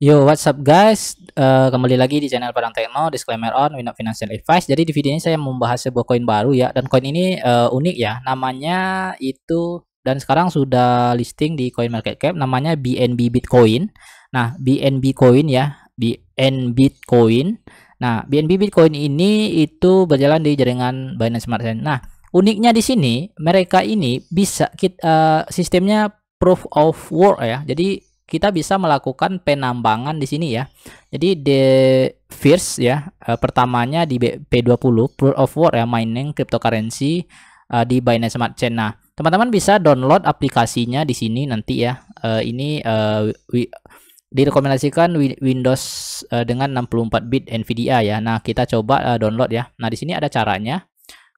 Yo, what's up guys? Uh, kembali lagi di channel Padang Tekno, disclaimer on, we not financial advice. Jadi di video ini saya membahas sebuah koin baru ya, dan koin ini uh, unik ya, namanya itu, dan sekarang sudah listing di coin market cap, namanya BNB Bitcoin. Nah, BNB Coin ya, BNB Bitcoin. Nah, BNB Bitcoin ini itu berjalan di jaringan Binance Smart Chain. Nah, uniknya di sini, mereka ini bisa, kita, uh, eh, sistemnya proof of work ya, jadi kita bisa melakukan penambangan di sini ya. Jadi the first ya uh, pertamanya di P20 proof of work ya mining cryptocurrency uh, di Binance Smart Chain. Nah, teman-teman bisa download aplikasinya di sini nanti ya. Uh, ini uh, we, direkomendasikan Windows uh, dengan 64 bit nvidia ya. Nah, kita coba uh, download ya. Nah, di sini ada caranya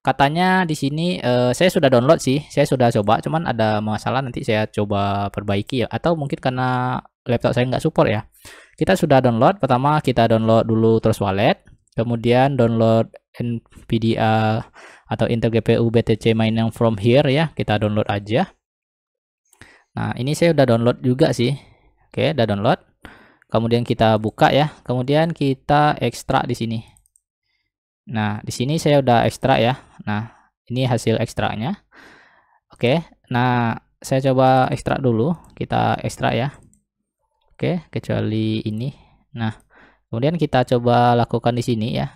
katanya di sini uh, saya sudah download sih saya sudah coba cuman ada masalah nanti saya coba perbaiki ya atau mungkin karena laptop saya nggak support ya kita sudah download pertama kita download dulu terus wallet kemudian download NVIDIA atau Intel GPU BTC mining from here ya kita download aja nah ini saya udah download juga sih oke udah download kemudian kita buka ya kemudian kita ekstrak di sini Nah, di sini saya udah ekstra ya. Nah, ini hasil ekstraknya. Oke, nah saya coba ekstrak dulu. Kita ekstrak ya. Oke, kecuali ini. Nah, kemudian kita coba lakukan di sini ya.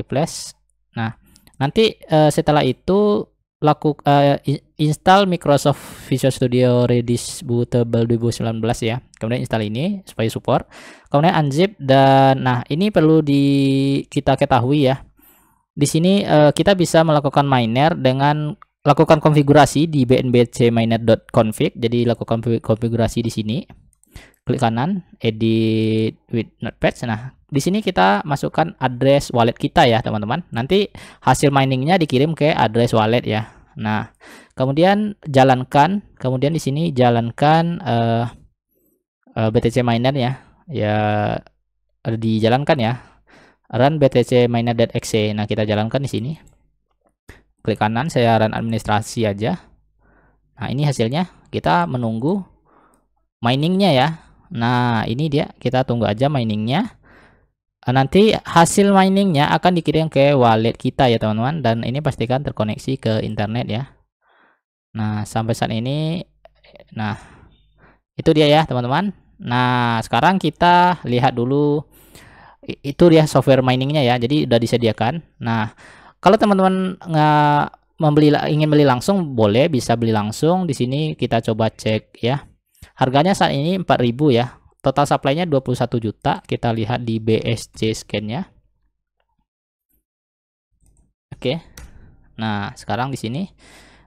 Replace. Nah, nanti uh, setelah itu laku uh, install Microsoft Visual Studio Redis Bootable 2019 ya. Kemudian install ini supaya support. Kemudian unzip dan nah ini perlu di kita ketahui ya. Di sini uh, kita bisa melakukan miner dengan lakukan konfigurasi di bnbcminer.config. Jadi lakukan konfigurasi di sini. Klik kanan, edit with notepad. Nah, di sini kita masukkan address wallet kita ya teman-teman nanti hasil miningnya dikirim ke address wallet ya Nah, kemudian jalankan, kemudian di sini jalankan uh, eh, uh, eh, BTC miner ya. Ya dijalankan ya. Run BTC miner exe Nah, kita jalankan di sini. Klik kanan saya run administrasi aja. Nah, ini hasilnya. Kita menunggu miningnya ya. Nah, ini dia. Kita tunggu aja miningnya nanti hasil miningnya akan dikirim ke wallet kita ya teman-teman dan ini pastikan terkoneksi ke internet ya nah sampai saat ini nah itu dia ya teman-teman nah sekarang kita lihat dulu itu dia software miningnya ya jadi sudah disediakan nah kalau teman-teman nggak membeli ingin beli langsung boleh bisa beli langsung di sini kita coba cek ya harganya saat ini 4000 ya total supply-nya 21 juta. Kita lihat di BSC scan-nya. Oke. Nah, sekarang di sini.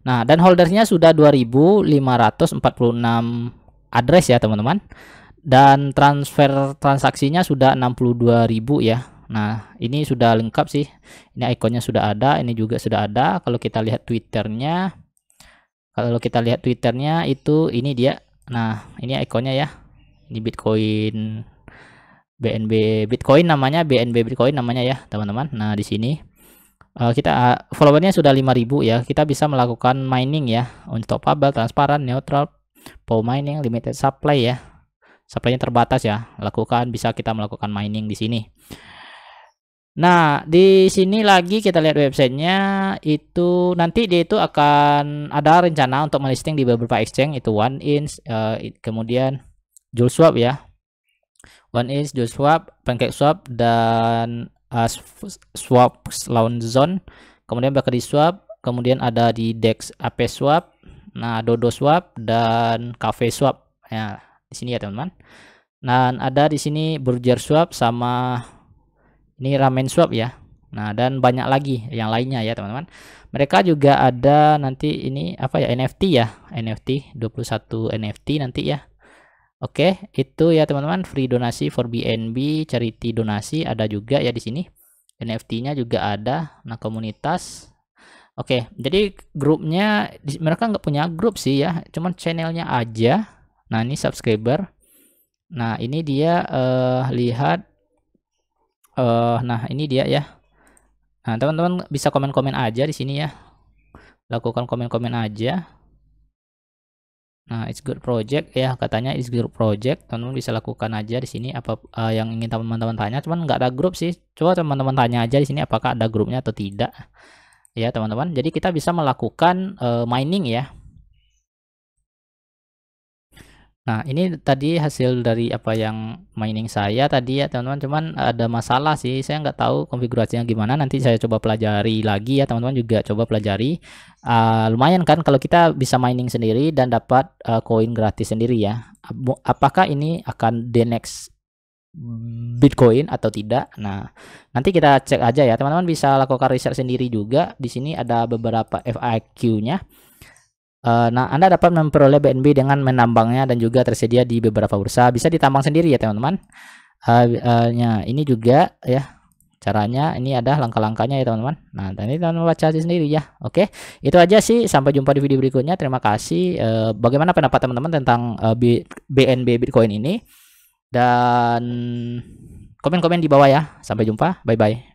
Nah, dan holdernya sudah 2546 address ya, teman-teman. Dan transfer transaksinya sudah 62.000 ya. Nah, ini sudah lengkap sih. Ini ikonnya sudah ada, ini juga sudah ada. Kalau kita lihat Twitternya, kalau kita lihat Twitternya itu ini dia. Nah, ini ikonnya ya di Bitcoin BNB Bitcoin namanya BNB Bitcoin namanya ya teman-teman nah di sini uh, kita uh, followernya sudah 5000 ya kita bisa melakukan mining ya untuk pabel transparan neutral power mining limited supply ya supply terbatas ya lakukan bisa kita melakukan mining di sini Nah, di sini lagi kita lihat websitenya itu nanti dia itu akan ada rencana untuk melisting di beberapa exchange itu one inch uh, kemudian Joule swap ya. One inch Joule swap, pancake swap dan uh, swap lawan zone. Kemudian bakal di swap, kemudian ada di dex AP swap, nah dodo swap dan cafe swap. Ya, di sini ya teman-teman. Dan ada di sini burger swap sama ini ramen swap ya. Nah, dan banyak lagi yang lainnya ya, teman-teman. Mereka juga ada nanti ini apa ya NFT ya, NFT 21 NFT nanti ya. Oke, itu ya teman-teman free donasi for BNB, charity donasi ada juga ya di sini. NFT-nya juga ada, nah komunitas. Oke, jadi grupnya mereka nggak punya grup sih ya, cuman channelnya aja. Nah ini subscriber. Nah ini dia uh, lihat, uh, nah ini dia ya. Nah teman-teman bisa komen-komen aja di sini ya, lakukan komen-komen aja. Nah, it's good project ya katanya it's good project. Teman-teman bisa lakukan aja di sini apa uh, yang ingin teman-teman tanya. Cuman nggak ada grup sih. Coba teman-teman tanya aja di sini apakah ada grupnya atau tidak. Ya, teman-teman. Jadi kita bisa melakukan uh, mining ya. Nah, ini tadi hasil dari apa yang mining saya tadi ya, teman-teman. Cuman ada masalah sih, saya nggak tahu konfigurasinya gimana. Nanti saya coba pelajari lagi ya, teman-teman juga coba pelajari. Uh, lumayan kan kalau kita bisa mining sendiri dan dapat ah, koin uh, gratis sendiri ya. Apakah ini akan the next Bitcoin atau tidak. Nah, nanti kita cek aja ya. Teman-teman bisa lakukan riset sendiri juga. Di sini ada beberapa FAQ-nya. Uh, nah, Anda dapat memperoleh BNB dengan menambangnya dan juga tersedia di beberapa bursa. Bisa ditambang sendiri ya, teman-teman. Uh, uh, ya, ini juga ya caranya. Ini ada langkah-langkahnya ya, teman-teman. Nah, dan ini teman-teman baca sendiri ya. Oke, itu aja sih. Sampai jumpa di video berikutnya. Terima kasih. Uh, bagaimana pendapat teman-teman tentang uh, BNB Bitcoin ini? Dan komen-komen di bawah ya. Sampai jumpa. Bye-bye.